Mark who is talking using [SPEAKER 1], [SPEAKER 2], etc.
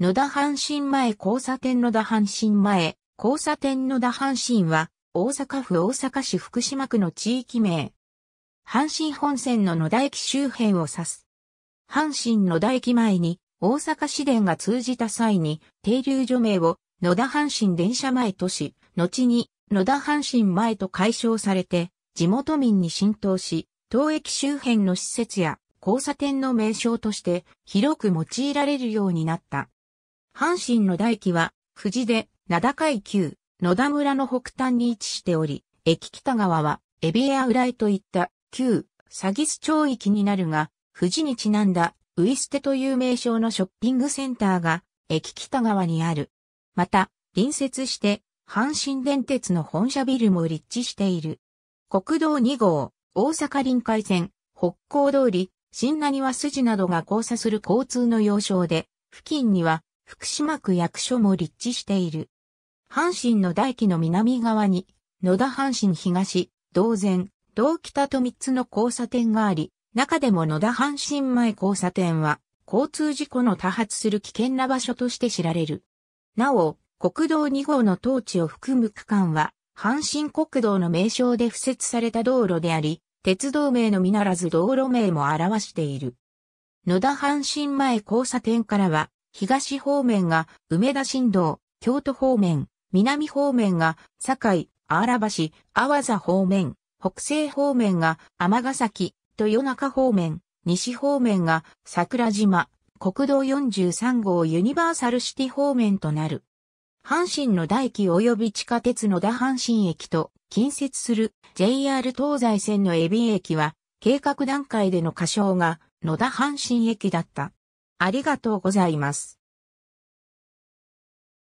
[SPEAKER 1] 野田阪神前交差点野田阪神前交差点野田阪神は大阪府大阪市福島区の地域名。阪神本線の野田駅周辺を指す。阪神野田駅前に大阪市電が通じた際に停留所名を野田阪神電車前都市、後に野田阪神前と解消されて地元民に浸透し、当駅周辺の施設や交差点の名称として広く用いられるようになった。阪神の大気は、富士で、名高い旧、野田村の北端に位置しており、駅北側は、エビエア浦イといった、旧、サギス町域になるが、富士にちなんだ、ウイステという名称のショッピングセンターが、駅北側にある。また、隣接して、阪神電鉄の本社ビルも立地している。国道2号、大阪臨海線、北港通り、新浪は筋などが交差する交通の要衝で、付近には福島区役所も立地している。阪神の大気の南側に、野田阪神東、道前、道北と3つの交差点があり、中でも野田阪神前交差点は、交通事故の多発する危険な場所として知られる。なお、国道2号の当地を含む区間は、阪神国道の名称で付設された道路であり、鉄道名のみならず道路名も表している。野田阪神前交差点からは、東方面が梅田新道、京都方面、南方面が堺、荒橋、阿波座方面、北西方面が尼崎、豊中方面、西方面が桜島、国道43号ユニバーサルシティ方面となる。阪神の大駅及び地下鉄野田阪神駅と近接する JR 東西線の海老駅は計画段階での仮称が野田阪神駅だった。ありがとうございます。